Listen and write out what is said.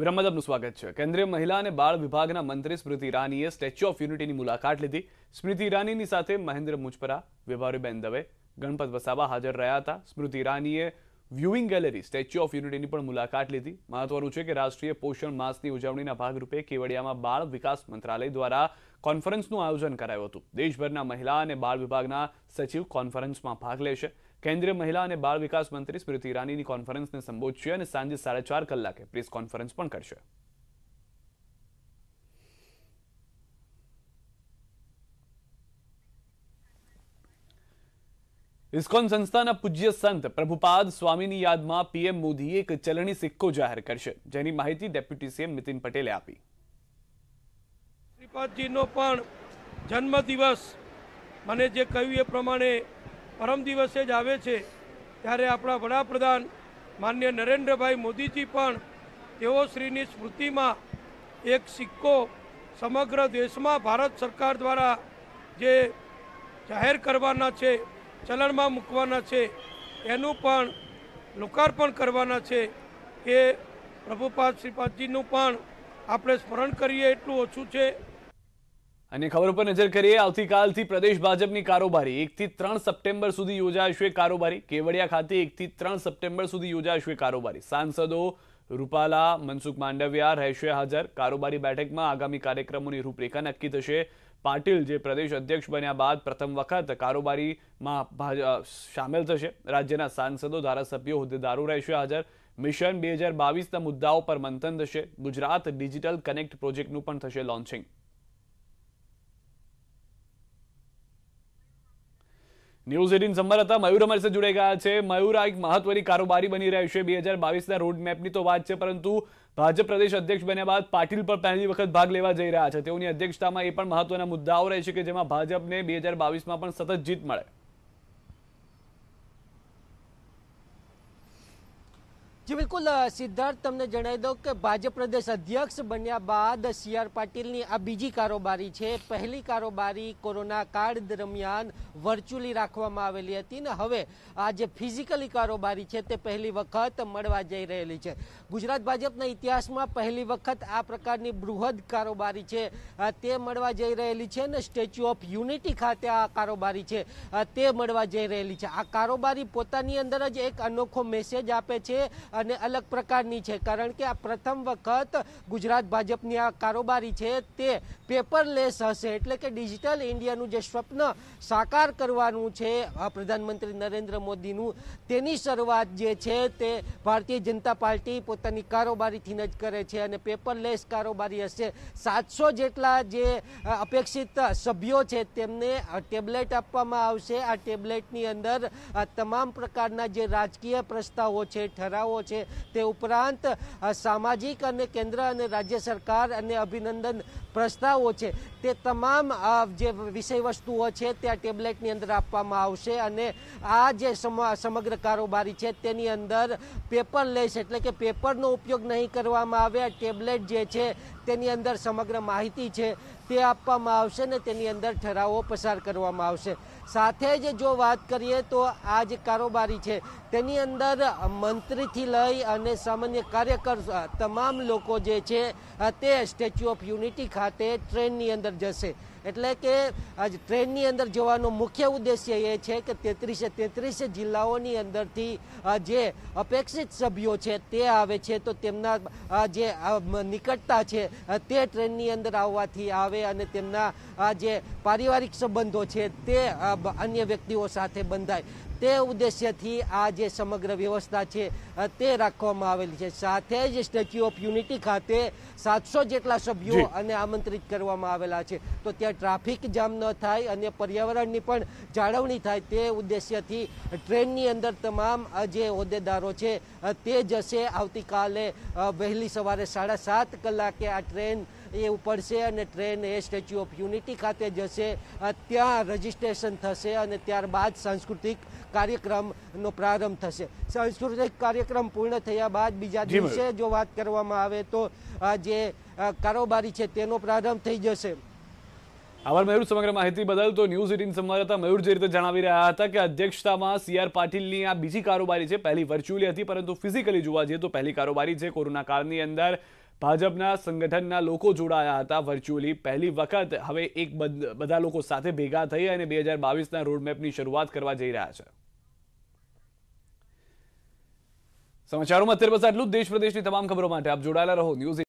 વિરામદબનું સ્વાગત છે કેન્દ્રીય મહિલા અને બાળ વિભાગના મંત્રી સ્મૃતિ ઈરાનીએ સ્ટેચ્યુ ઓફ યુનિટીની મુલાકાત લીધી સ્મૃતિ ઈરાનીની સાથે મહેન્દ્ર મુજપરા વેવારીબેન દવે ગણપત વસાવા હાજર રહ્યા હતા સ્મૃતિ ઈરાનીએ વ્યુઇંગ ગેલેરી સ્ટેચ્યુ ઓફ યુનિટીની પણ મુલાકાત લીધી મહત્વનું છે કે રાષ્ટ્રીય પોષણ માસની ઉજવણીના ભાગરૂપે કેવડિયામાં બાળ વિકાસ મંત્રાલય દ્વારા કોન્ફરન્સનું આયોજન કરાયું હતું દેશભરના મહિલા અને બાળ વિભાગના સચિવ કોન્ફરન્સમાં ભાગ લેશે કેન્દ્રીય મહિલા અને બાળ વિકાસ મંત્રી સ્મૃતિ ઈરાનીની કોન્ફરન્સને સંબોધશે અને સાંજે સાડા ચાર કલાકે પ્રેસ કોન્ફરન્સ પણ કરશે ઇસ્કોન સંસ્થાના પૂજ્ય સંત પ્રભુપાદ સ્વામીની યાદમાં પીએમ મોદીએ એક ચલણી સિક્કો જાહેર કરશે જેની માહિતી ડેપ્યુટી સીએમ નીતિન પટેલે આપી શ્રીપાદજીનો પણ જન્મ દિવસ મને જે કહ્યું એ પ્રમાણે પરમ દિવસે જ આવે છે ત્યારે આપણા વડાપ્રધાન માન્ય નરેન્દ્રભાઈ મોદીજી પણ તેઓ શ્રીની સ્મૃતિમાં એક સિક્કો સમગ્ર દેશમાં ભારત સરકાર દ્વારા જે જાહેર કરવાના છે ચલણમાં મૂકવાના છે એનું પણ લોકાર્પણ કરવાના છે એ પ્રભુપાદ શ્રીપાદજીનું પણ આપણે સ્મરણ કરીએ એટલું ઓછું છે અને ખબર પર નજર કરીએ આવતીકાલથી પ્રદેશ ભાજપની કારોબારી એકથી ત્રણ સપ્ટેમ્બર સુધી યોજાશે કારોબારી કેવડિયા ખાતે એકથી ત્રણ સપ્ટેમ્બર સુધી યોજાશે કારોબારી સાંસદો રૂપાલા મનસુખ માંડવિયા રહેશે હાજર કારોબારી બેઠકમાં આગામી કાર્યક્રમોની રૂપરેખા નક્કી થશે પાટીલ જે પ્રદેશ અધ્યક્ષ બન્યા બાદ પ્રથમ વખત કારોબારીમાં સામેલ થશે રાજ્યના સાંસદો ધારાસભ્યો હોદ્દેદારો રહેશે હાજર મિશન બે હજાર બાવીસના મુદ્દાઓ પર મંથન થશે ગુજરાત ડિજિટલ કનેક્ટ પ્રોજેક્ટનું પણ થશે લોન્ચિંગ ન્યૂઝ એટીન સંભાર હતા મયુર અમારી સાથે જોડાઈ ગયા છે મયુર આ એક મહત્વની કારોબારી બની રહ્યું છે બે હજાર બાવીસના રોડમેપની તો વાત છે પરંતુ ભાજપ પ્રદેશ અધ્યક્ષ બન્યા બાદ પાટીલ પર પહેલી વખત ભાગ લેવા જઈ રહ્યા છે તેઓની અધ્યક્ષતામાં એ પણ મહત્વના મુદ્દાઓ રહે છે કે જેમાં ભાજપને બે હજાર બાવીસમાં પણ સતત જીત મળે જી બિલકુલ સિદ્ધાર્થ તમને જણાવી દઉં કે ભાજપ પ્રદેશ અધ્યક્ષ બન્યા બાદ સી આર પાટીલની આ બીજી કારોબારી છે પહેલી કારોબારી કોરોના કાળ દરમિયાન વર્ચ્યુઅલી રાખવામાં આવેલી હતી ને હવે આ જે ફિઝિકલી કારોબારી છે તે પહેલી વખત મળવા જઈ રહેલી છે ગુજરાત ભાજપના ઇતિહાસમાં પહેલી વખત આ પ્રકારની બૃહદ કારોબારી છે તે મળવા જઈ રહેલી છે ને સ્ટેચ્યુ ઓફ યુનિટી ખાતે આ કારોબારી છે તે મળવા જઈ રહેલી છે આ કારોબારી પોતાની અંદર જ એક અનોખો મેસેજ આપે છે અને અલગ પ્રકારની છે કારણ કે આ પ્રથમ વખત ગુજરાત ભાજપની આ कारोबारी છે તે પેપરલેસ હશે એટલે કે ડિજિટલ ઇન્ડિયા નું જે સ્વપ્ન સાકાર કરવાનું છે આ પ્રધાનમંત્રી નરેન્દ્ર મોદીનું તેની સરવાત જે છે તે ભારતીય જનતા પાર્ટી પોતાની कारोबारी થી નજ કરે છે અને પેપરલેસ कारोबारी હશે 700 જેટલા જે અપેક્ષિત સભ્યો છે તેમને ટેબ્લેટ આપવામાં આવશે આ ટેબ્લેટ ની અંદર તમામ પ્રકારના જે રાજકીય પ્રસ્તાવો છે ઠરાવો છે તે ઉપરાંત સામાજિક અને કેન્દ્ર અને રાજ્ય સરકાર અને અભિનંદન પ્રસ્તાવો છે તે તમામ જે વિષય વસ્તુઓ છે તે આ ટેબ્લેટની અંદર આપવામાં આવશે અને આ જે સમગ્ર કારોબારી છે તેની અંદર પેપરલેસ એટલે કે પેપરનો ઉપયોગ નહીં કરવામાં આવે આ ટેબ્લેટ જે છે તેની અંદર સમગ્ર માહિતી છે તે આપવામાં આવશે ને તેની અંદર ઠરાવો પસાર કરવામાં આવશે સાથે જ જો વાત કરીએ તો આ જે કારોબારી છે તેની અંદર મંત્રીથી લઈ અને સામાન્ય કાર્યકર તમામ લોકો જે છે તે સ્ટેચ્યુ ઓફ યુનિટી ખાતે ટ્રેનની અંદર જશે એટલે કે ટ્રેનની અંદર જવાનો મુખ્ય ઉદ્દેશ્ય એ છે કે તેત્રીસે તેત્રીસ જિલ્લાઓની અંદરથી જે અપેક્ષિત સભ્યો છે તે આવે છે તો તેમના જે નિકટતા છે તે ટ્રેનની અંદર આવવાથી આવે અને તેમના જે પારિવારિક સંબંધો છે તે અન્ય વ્યક્તિઓ સાથે બંધાય તે ઉદ્દેશ્યથી આ જે સમગ્ર વ્યવસ્થા છે તે રાખવામાં આવેલી છે સાથે જ સ્ટેચ્યુ ઓફ યુનિટી ખાતે સાતસો જેટલા સભ્યો અને આમંત્રિત કરવામાં આવેલા છે તો ત્યાં ટ્રાફિક જામ ન થાય અને પર્યાવરણની પણ જાળવણી થાય તે ઉદ્દેશ્યથી ટ્રેનની અંદર તમામ જે હોદ્દેદારો છે તે જશે આવતીકાલે વહેલી સવારે સાડા સાત કલાકે આ ટ્રેન એ ઉપડશે અને ટ્રેન એ સ્ટેચ્યુ ઓફ યુનિટી ખાતે જશે ત્યાં રજીસ્ટ્રેશન થશે અને ત્યારબાદ સાંસ્કૃતિક કાર્યક્રમનો પ્રારંભ થશે સાંસ્કૃતિક કાર્યક્રમ પૂર્ણ થયા બાદ બીજા દિવસે જો વાત કરવામાં આવે તો જે કારોબારી છે તેનો પ્રારંભ થઈ જશે આભાર મયુર સમગ્ર માહિતી બદલ તો ન્યૂઝ એટીન સંવાદદાતા મયુર જે રીતે જણાવી રહ્યા હતા કે અધ્યક્ષતામાં સીઆર પાટીલની આ બીજી કારોબારી છે પહેલી વર્ચ્યુઅલી હતી પરંતુ ફિઝિકલી જોવા જઈએ તો પહેલી કારોબારી છે કોરોના કાળની અંદર ભાજપના સંગઠનના લોકો જોડાયા હતા વર્ચ્યુઅલી પહેલી વખત હવે એક બધા લોકો સાથે ભેગા થઈ અને બે હજાર બાવીસના રોડમેપની શરૂઆત કરવા જઈ રહ્યા છે સમાચારોમાં અત્યારે પછી આટલું જ દેશ પ્રદેશની તમામ ખબરો માટે આપ જોડાયેલા રહો ન્યૂઝ